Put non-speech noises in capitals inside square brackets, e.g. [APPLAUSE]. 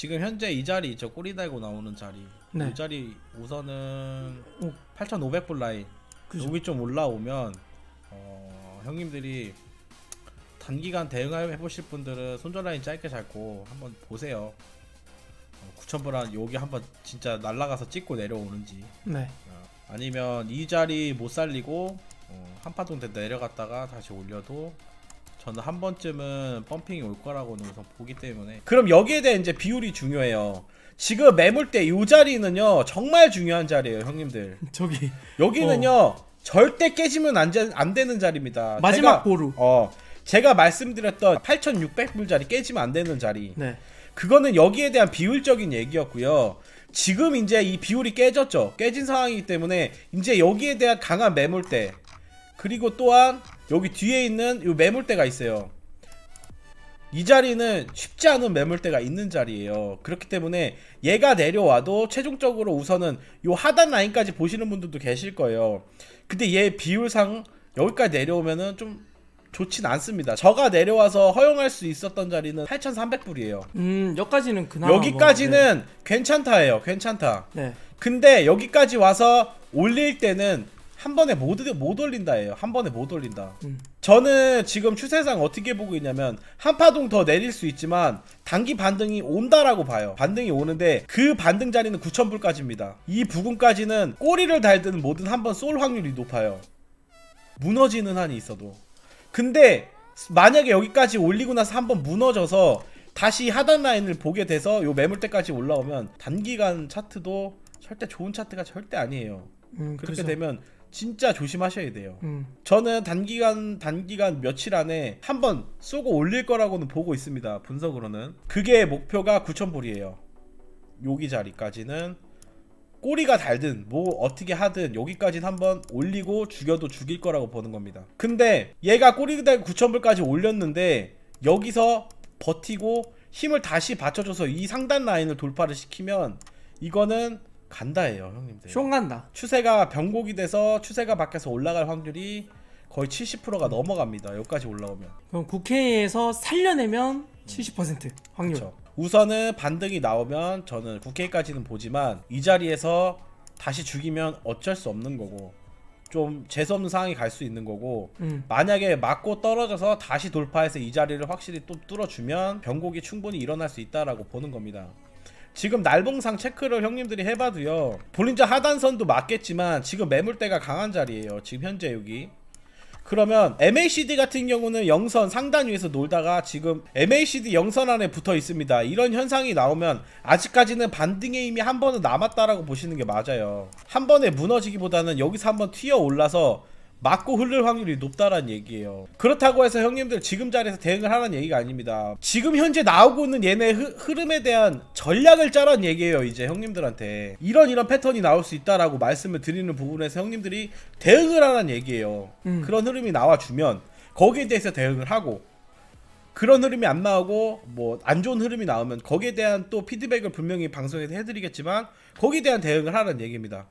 지금 현재 이 자리 저 꼬리 달고 나오는 자리 네. 이 자리 우선은 8,500불 라인 그죠. 여기 좀 올라오면 어, 형님들이 단기간 대응해 보실 분들은 손절 라인 짧게 잡고 한번 보세요. 어, 9,000불 한 여기 한번 진짜 날라가서 찍고 내려오는지. 네. 어, 아니면 이 자리 못 살리고 어, 한파동 대 내려갔다가 다시 올려도 저는 한 번쯤은 펌핑이 올 거라고는 우선 보기 때문에 그럼 여기에 대한 이제 비율이 중요해요 지금 매물 때 이 자리는요 정말 중요한 자리예요 형님들 [LAUGHS] 저기 여기는요 어. 절대 깨지면 안, 제, 안 되는 자리입니다 마지막 제가, 보루 어 제가 말씀드렸던 8600불 짜리 깨지면 안 되는 자리 네. 그거는 여기에 대한 비율적인 얘기였고요 지금 이제 이 비율이 깨졌죠 깨진 상황이기 때문에 이제 여기에 대한 강한 매물때 그리고 또한 여기 뒤에 있는 요 매물대가 있어요 이 자리는 쉽지 않은 매물대가 있는 자리예요 그렇기 때문에 얘가 내려와도 최종적으로 우선은 요 하단 라인까지 보시는 분들도 계실 거예요 근데 얘 비율상 여기까지 내려오면은 좀 좋진 않습니다 저가 내려와서 허용할 수 있었던 자리는 8,300불이에요 음 여기까지는 그나마 뭐, 여기까지는 뭐, 네. 괜찮다예요 괜찮다 네. 근데 여기까지 와서 올릴 때는 한 번에 못, 못 올린다예요. 한 번에 못 올린다. 음. 저는 지금 추세상 어떻게 보고 있냐면 한파동 더 내릴 수 있지만 단기 반등이 온다라고 봐요. 반등이 오는데 그 반등 자리는 9,000불까지입니다. 이 부근까지는 꼬리를 달든 뭐든 한 번 쏠 확률이 높아요. 무너지는 한이 있어도. 근데 만약에 여기까지 올리고 나서 한 번 무너져서 다시 하단 라인을 보게 돼서 요 매물대까지 올라오면 단기간 차트도 절대 좋은 차트가 절대 아니에요. 음, 그렇게 그래서... 되면 진짜 조심하셔야 돼요. 음. 저는 단기간 단기간 며칠 안에 한 번 쏘고 올릴 거라고는 보고 있습니다. 분석으로는 그게 목표가 9천불이에요 여기 자리까지는 꼬리가 달든 뭐 어떻게 하든 여기까지는 한번 올리고 죽여도 죽일 거라고 보는 겁니다. 근데 얘가 꼬리 달고 9천불까지 올렸는데 여기서 버티고 힘을 다시 받쳐줘서 이 상단 라인을 돌파를 시키면 이거는 간다예요 형님들 숑 간다 추세가 변곡이 돼서 추세가 밖에서 올라갈 확률이 거의 70%가 넘어갑니다 여기까지 올라오면 그럼 국회에서 살려내면 70% 확률 그쵸. 그렇죠. 우선은 반등이 나오면 저는 국회까지는 보지만 이 자리에서 다시 죽이면 어쩔 수 없는 거고 좀 재수없는 상황이 갈 수 있는 거고 음. 만약에 맞고 떨어져서 다시 돌파해서 이 자리를 확실히 또 뚫어주면 변곡이 충분히 일어날 수 있다라고 보는 겁니다 지금 날봉상 체크를 형님들이 해봐도요 볼린저 하단선도 맞겠지만 지금 매물대가 강한 자리에요 지금 현재 여기 그러면 MACD 같은 경우는 영선 상단 위에서 놀다가 지금 MACD 영선 안에 붙어 있습니다 이런 현상이 나오면 아직까지는 반등의 힘이 한 번은 남았다라고 보시는 게 맞아요 한 번에 무너지기보다는 여기서 한 번 튀어 올라서 맞고 흘릴 확률이 높다란 얘기예요 그렇다고 해서 형님들 지금 자리에서 대응을 하라는 얘기가 아닙니다 지금 현재 나오고 있는 얘네 흐름에 대한 전략을 짜란 얘기예요 이제 형님들한테 이런 이런 패턴이 나올 수 있다라고 말씀을 드리는 부분에서 형님들이 대응을 하라는 얘기예요 음. 그런 흐름이 나와주면 거기에 대해서 대응을 하고 그런 흐름이 안 나오고 뭐 안 좋은 흐름이 나오면 거기에 대한 또 피드백을 분명히 방송에서 해드리겠지만 거기에 대한 대응을 하라는 얘기입니다